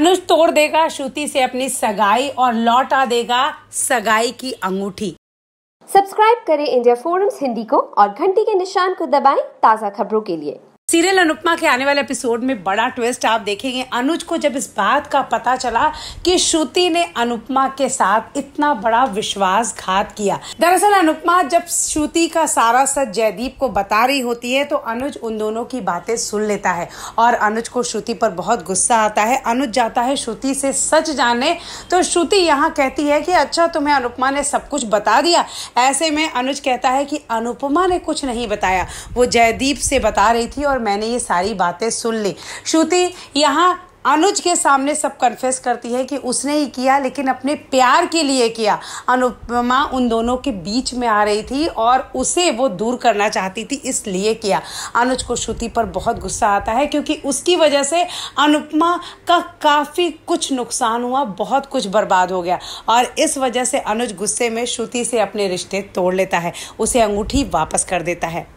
अनुज तोड़ देगा श्रुति से अपनी सगाई और लौटा देगा सगाई की अंगूठी सब्सक्राइब करें इंडिया फोरम्स हिंदी को और घंटी के निशान को दबाएं ताज़ा खबरों के लिए सीरियल अनुपमा के आने वाले एपिसोड में बड़ा ट्विस्ट आप देखेंगे अनुज को जब इस बात का पता चला कि श्रुति ने अनुपमा के साथ इतना बड़ा विश्वासघात किया दरअसल अनुपमा जब श्रुति का सारा सच जयदीप को बता रही होती है तो अनुज उन दोनों की बातें सुन लेता है और अनुज को श्रुति पर बहुत गुस्सा आता है अनुज जाता है श्रुति से सच जाने तो श्रुति यहाँ कहती है कि अच्छा तुम्हें अनुपमा ने सब कुछ बता दिया ऐसे में अनुज कहता है कि अनुपमा ने कुछ नहीं बताया वो जयदीप से बता रही थी और और मैंने ये सारी बातें सुन ली श्रुति यहाँ अनुज के सामने सब कन्फेस करती है कि उसने ही किया लेकिन अपने प्यार के लिए किया अनुपमा उन दोनों के बीच में आ रही थी और उसे वो दूर करना चाहती थी इसलिए किया अनुज को श्रुति पर बहुत गुस्सा आता है क्योंकि उसकी वजह से अनुपमा का काफ़ी कुछ नुकसान हुआ बहुत कुछ बर्बाद हो गया और इस वजह से अनुज गुस्से में श्रुति से अपने रिश्ते तोड़ लेता है उसे अंगूठी वापस कर देता है